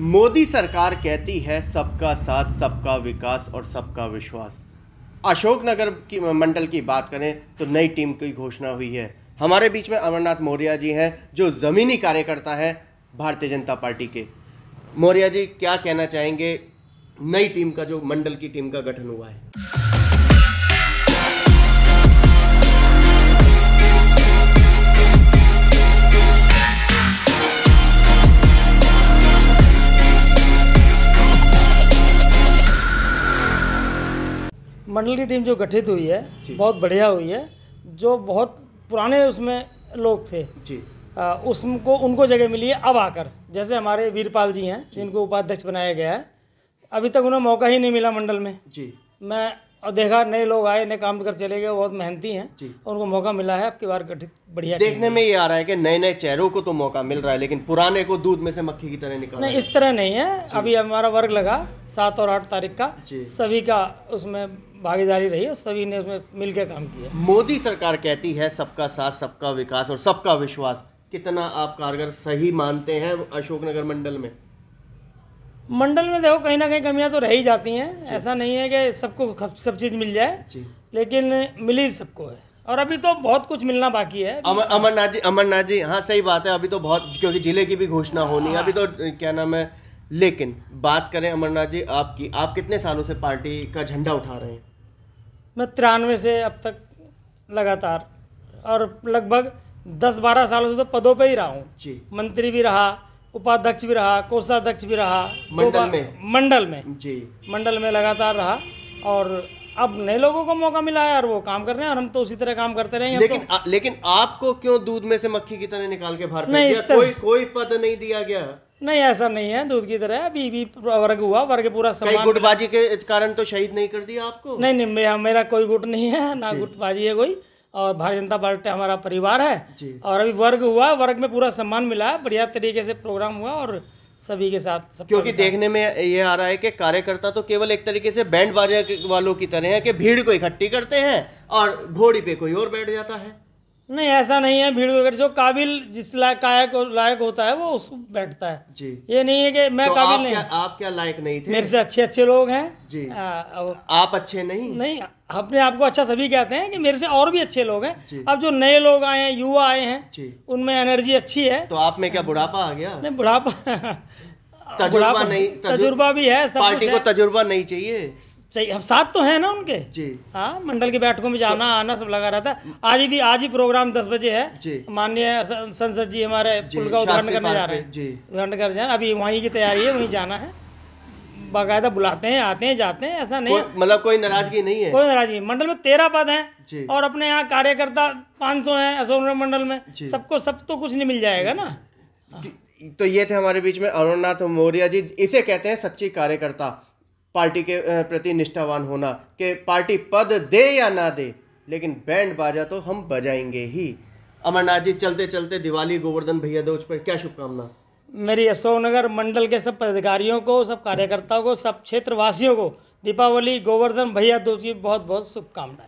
मोदी सरकार कहती है सबका साथ सबका विकास और सबका विश्वास अशोकनगर की मंडल की बात करें तो नई टीम की घोषणा हुई है हमारे बीच में अमरनाथ मौर्य जी हैं जो ज़मीनी कार्यकर्ता है भारतीय जनता पार्टी के मौर्य जी क्या कहना चाहेंगे नई टीम का जो मंडल की टीम का गठन हुआ है मंडल की टीम जो गठित हुई है बहुत बढ़िया हुई है जो बहुत पुराने उसमें लोग थे जी आ, उसको उनको जगह मिली है अब आकर जैसे हमारे वीरपाल जी हैं जिनको उपाध्यक्ष बनाया गया है अभी तक उन्हें मौका ही नहीं मिला मंडल में जी मैं और देखा नए लोग आए नए काम कर चले गए बहुत मेहनती हैं और उनको मौका मिला है आपकी बार गठित बढ़िया देखने में ये आ रहा है कि नए नए चेहरों को तो मौका मिल रहा है लेकिन पुराने को दूध में से मक्खी की तरह निकाल नहीं इस तरह नहीं है अभी हमारा वर्ग लगा सात और आठ तारीख का सभी का उसमें भागीदारी रही और सभी ने उसमें मिलकर काम किया मोदी सरकार कहती है सबका साथ सबका विकास और सबका विश्वास कितना आप कारगर सही मानते हैं अशोकनगर मंडल में मंडल में देखो कहीं ना कहीं कमियां तो रह ही जाती हैं ऐसा नहीं है कि सबको सब चीज़ मिल जाए लेकिन मिली सबको है और अभी तो बहुत कुछ मिलना बाकी है अमर अमरनाथ जी अमरनाथ जी हाँ सही बात है अभी तो बहुत क्योंकि जिले की भी घोषणा होनी है अभी तो क्या नाम है लेकिन बात करें अमरनाथ जी आपकी आप कितने सालों से पार्टी का झंडा उठा रहे हैं मैं तिरानवे से अब तक लगातार और लगभग दस बारह सालों से तो पदों पे ही रहा हूँ मंत्री भी रहा उपाध्यक्ष भी रहा कोषाध्यक्ष भी रहा मंडल में मंडल में जी मंडल में लगातार रहा और अब नए लोगों को मौका मिला है और वो काम कर रहे हैं और हम तो उसी तरह काम करते रहेंगे लेकिन तो... आ, लेकिन आपको क्यों दूध में से मक्खी की तरह निकाल के बाहर नहीं कोई कोई पद नहीं दिया गया नहीं ऐसा नहीं है दूध की तरह अभी भी वर्ग हुआ वर्ग पूरा समान गुटबाजी के कारण तो शहीद नहीं कर दिया आपको नहीं नहीं मेरा, मेरा कोई गुट नहीं है ना गुटबाजी है कोई और भारतीय जनता पार्टी हमारा परिवार है और अभी वर्ग हुआ वर्ग में पूरा सम्मान मिला बढ़िया तरीके से प्रोग्राम हुआ और सभी के साथ सब क्योंकि देखने में ये आ रहा है कि कार्यकर्ता तो केवल एक तरीके से बैंड बाजे वालों की तरह है कि भीड़ को इकट्ठी करते हैं और घोड़ी पे कोई और बैठ जाता है नहीं ऐसा नहीं है भीड़ वगैरह जो काबिल जिस लायक लायक होता है वो उस बैठता है जी ये नहीं है कि मैं तो काबिल आप नहीं क्या, आप क्या लायक नहीं थे मेरे से अच्छे अच्छे लोग हैं जी आ, आप अच्छे नहीं नहीं अपने आप को अच्छा सभी कहते हैं कि मेरे से और भी अच्छे लोग हैं अब जो नए लोग आए हैं युवा आए हैं उनमें एनर्जी अच्छी है तो आप में क्या बुढ़ापा आ गया नहीं बुढ़ापा तजुर्बा नहीं तजुर्बा भी है सब पार्टी को तजुर्बा नहीं चाहिए चाहिए हम साथ तो है ना उनके जी हाँ मंडल की बैठकों में जाना आना सब लगा रहता हाँ। आज भी आज ही प्रोग्राम दस बजे है माननीय संसद जी हमारे पुल का उद्घाटन करने जा रहे हैं उद्घाटन कर जा अभी वहीं की तैयारी है वहीं जाना है बाकायदा बुलाते हैं आते हैं जाते हैं ऐसा नहीं मतलब कोई नाराजगी नहीं है कोई नाराजगी मंडल में तेरह पद हैं और अपने यहाँ कार्यकर्ता पाँच सौ है अशोक मंडल में सबको सब तो कुछ नहीं मिल जाएगा ना तो ये थे हमारे बीच में अरुण नाथ मौर्या जी इसे कहते हैं सच्ची कार्यकर्ता पार्टी के प्रति निष्ठावान होना कि पार्टी पद दे या ना दे लेकिन बैंड बाजा तो हम बजाएंगे ही अमरनाथ जी चलते चलते दिवाली गोवर्धन भैया दोज पर क्या शुभकामना मेरी अशोकनगर मंडल के सब पदाधिकारियों को सब कार्यकर्ताओं को सब क्षेत्रवासियों को दीपावली गोवर्धन भैया दोज की बहुत बहुत शुभकामनाएं